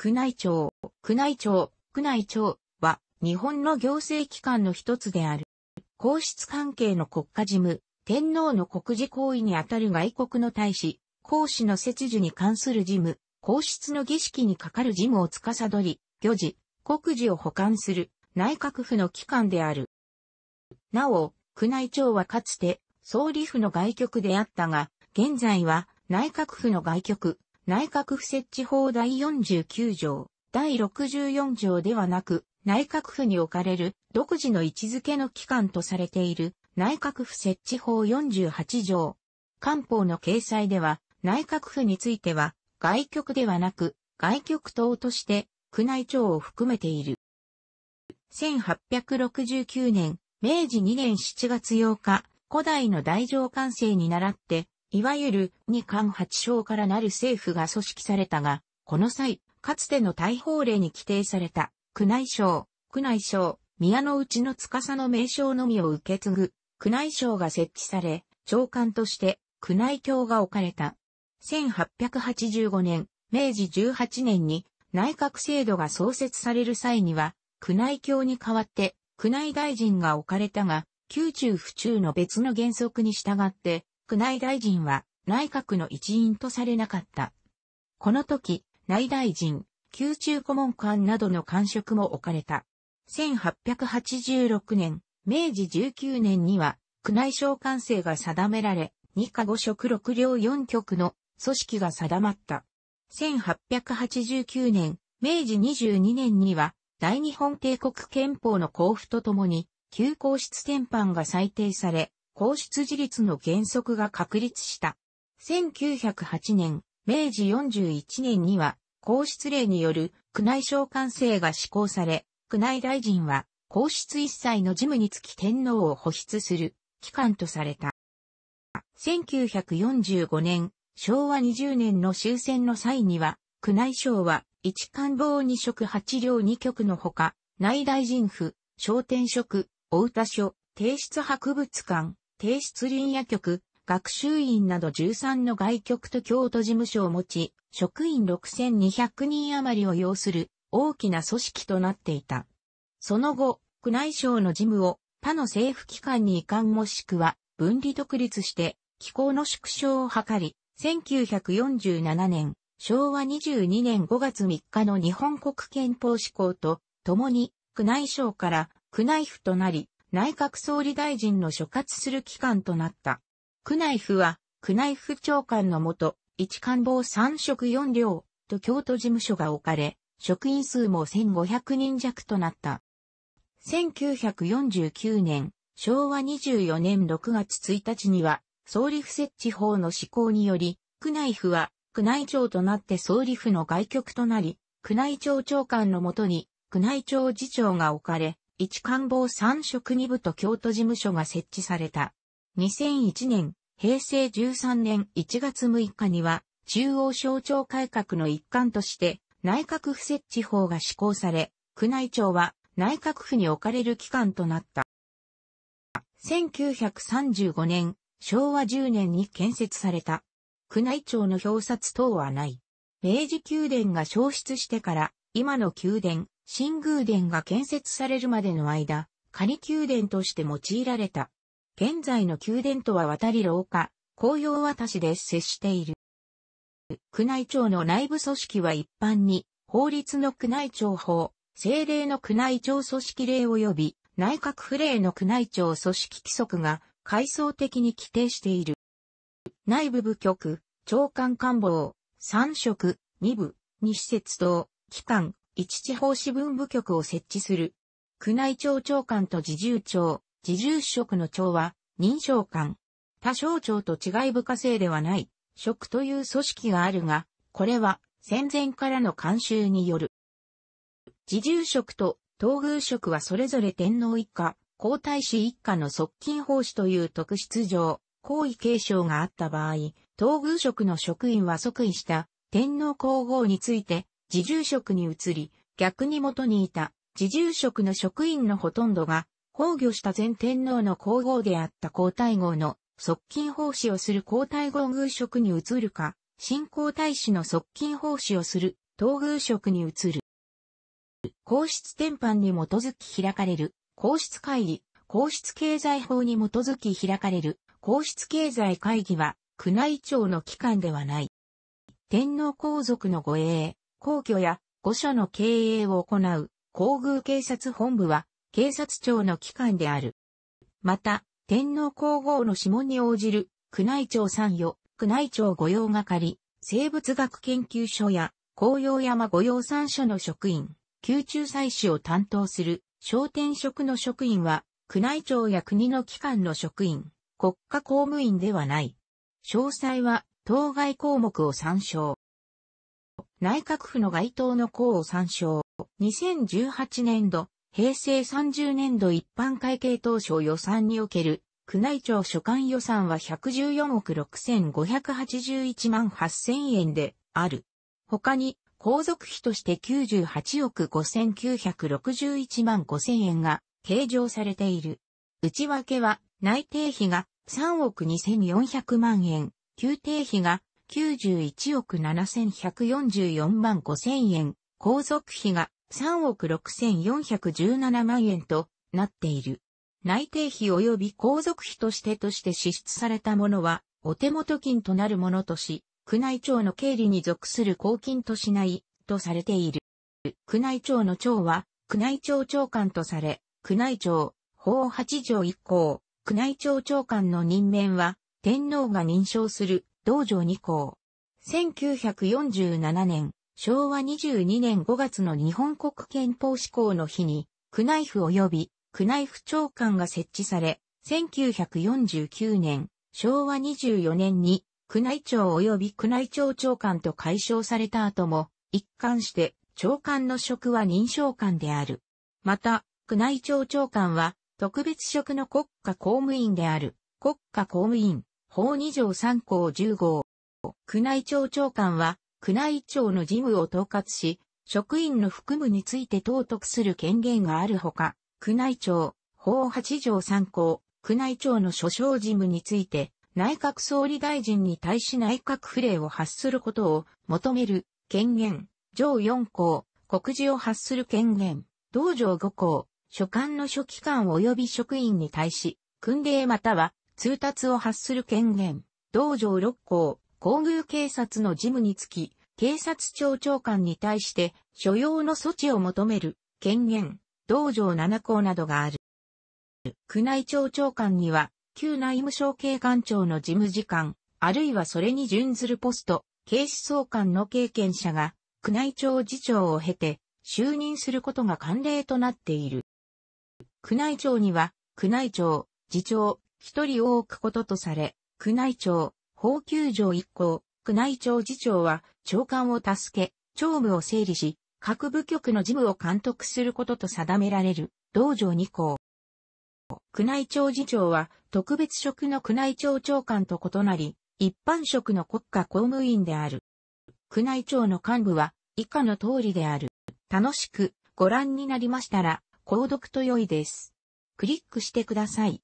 宮内庁、宮内庁、宮内庁は日本の行政機関の一つである。皇室関係の国家事務、天皇の国事行為にあたる外国の大使、皇嗣の切除に関する事務、皇室の儀式にかかる事務を司り、御事、国事を保管する内閣府の機関である。なお、宮内庁はかつて総理府の外局であったが、現在は内閣府の外局、内閣府設置法第49条、第64条ではなく、内閣府に置かれる独自の位置づけの機関とされている内閣府設置法48条。官報の掲載では、内閣府については、外局ではなく、外局等として、宮内庁を含めている。1869年、明治2年7月8日、古代の大乗官制に倣って、いわゆる二官八省からなる政府が組織されたが、この際、かつての大法令に規定された、宮内省、宮内省、宮の内の司の名称のみを受け継ぐ、宮内省が設置され、長官として、宮内卿が置かれた。1885年、明治18年に内閣制度が創設される際には、宮内卿に代わって宮内大臣が置かれたが、宮中府中の別の原則に従って、宮内大臣は内閣の一員とされなかった。この時、内大臣、宮中顧問官などの官職も置かれた。1886年、明治19年には、宮内省官制が定められ、2課5職6両4局の組織が定まった。1889年、明治22年には、大日本帝国憲法の交付とともに、旧皇室典範が裁定され、皇室自立の原則が確立した。1908年、明治41年には、皇室令による宮内省官制が施行され、宮内大臣は、皇室一切の事務につき天皇を保出する、機関とされた。1945年、昭和20年の終戦の際には、宮内省は、一官房二職八両二局のほか、内大臣府、商店職、大田所、提出博物館、提出林野局、学習院など13の外局と京都事務所を持ち、職員6200人余りを要する大きな組織となっていた。その後、区内省の事務を他の政府機関に移管もしくは分離独立して機構の縮小を図り、1947年、昭和22年5月3日の日本国憲法施行と、共に区内省から区内府となり、内閣総理大臣の所轄する機関となった。区内府は、区内府長官のもと、一官房三職四両と京都事務所が置かれ、職員数も1500人弱となった。1949年、昭和24年6月1日には、総理府設置法の施行により、区内府は、区内庁となって総理府の外局となり、区内庁長官のもとに、区内庁次長が置かれ、一官房三職二部と京都事務所が設置された。2001年、平成13年1月6日には、中央省庁改革の一環として、内閣府設置法が施行され、宮内庁は内閣府に置かれる機関となった。1935年、昭和10年に建設された。宮内庁の表札等はない。明治宮殿が消失してから、今の宮殿、新宮殿が建設されるまでの間、仮宮殿として用いられた。現在の宮殿とは渡り廊下、紅葉渡しで接している。宮内庁の内部組織は一般に、法律の宮内庁法、政令の宮内庁組織令及び内閣府令の宮内庁組織規則が階層的に規定している。内部部局、長官官房、三職、二部、二施設等、機関、一地方支分部局を設置する。宮内庁長官と自重庁、自重職の長は、認証官。他省庁と違い部下制ではない、職という組織があるが、これは戦前からの慣習による。自重職と東宮職はそれぞれ天皇一家、皇太子一家の側近奉仕という特質上、皇位継承があった場合、東宮職の職員は即位した天皇皇后について自住職に移り、逆に元にいた自住職の職員のほとんどが、崩御した前天皇の皇后であった皇太后の側近奉仕をする皇太后宮職に移るか、新皇太子の側近奉仕をする東宮職に移る。皇室典範に基づき開かれる皇室会議、皇室経済法に基づき開かれる皇室経済会議は宮内庁の機関ではない。天皇皇族の護衛、皇居や御所の経営を行う皇宮警察本部は警察庁の機関である。また、天皇皇后の諮問に応じる宮内庁参与、宮内庁御用係、生物学研究所や紅葉山御用参所の職員、宮中祭祀を担当する商店職の職員は、宮内庁や国の機関の職員、国家公務員ではない。詳細は、当該項目を参照。内閣府の該当の項を参照。2018年度、平成30年度一般会計当初予算における、宮内庁所管予算は114億6581万8000円である。他に、皇族費として98億5961万5000円が計上されている。内訳は、内定費が3億2400万円、旧定費が91億7144万5000円、皇族費が3億6417万円となっている。内定費及び皇族費としてとして支出されたものは、お手元金となるものとし、宮内庁の経理に属する公金としない、とされている。宮内庁の庁は、宮内庁長官とされ、宮内庁、法8条以降、宮内庁長官の任免は、天皇が認証する道場2校。1947年、昭和22年5月の日本国憲法施行の日に、宮内府及び宮内府長官が設置され、1949年、昭和24年に、宮内庁及び宮内庁長官と解消された後も、一貫して長官の職は認証官である。また、宮内庁長官は特別職の国家公務員である国家公務員法二条三項十号。宮内庁長官は、宮内庁の事務を統括し、職員の服務について統督する権限があるほか、宮内庁、法八条三項、宮内庁の所掌事務について、内閣総理大臣に対し内閣府令を発することを求める権限、上四項、告示を発する権限、道条五項、所管の書記官及び職員に対し、訓令または通達を発する権限、道場六校、皇宮警察の事務につき、警察庁長官に対して所要の措置を求める権限、道場七校などがある。宮内庁長官には、旧内務省警官庁の事務次官、あるいはそれに準ずるポスト、警視総監の経験者が、宮内庁次長を経て、就任することが慣例となっている。宮内庁には、宮内庁、次長、一人多くこととされ、宮内庁、法宮城一行、宮内庁次長は、長官を助け、長務を整理し、各部局の事務を監督することと定められる、道場2項。宮内庁次長は、特別職の宮内庁長官と異なり、一般職の国家公務員である。宮内庁の幹部は、以下の通りである。楽しく、ご覧になりましたら、購読と良いです。クリックしてください。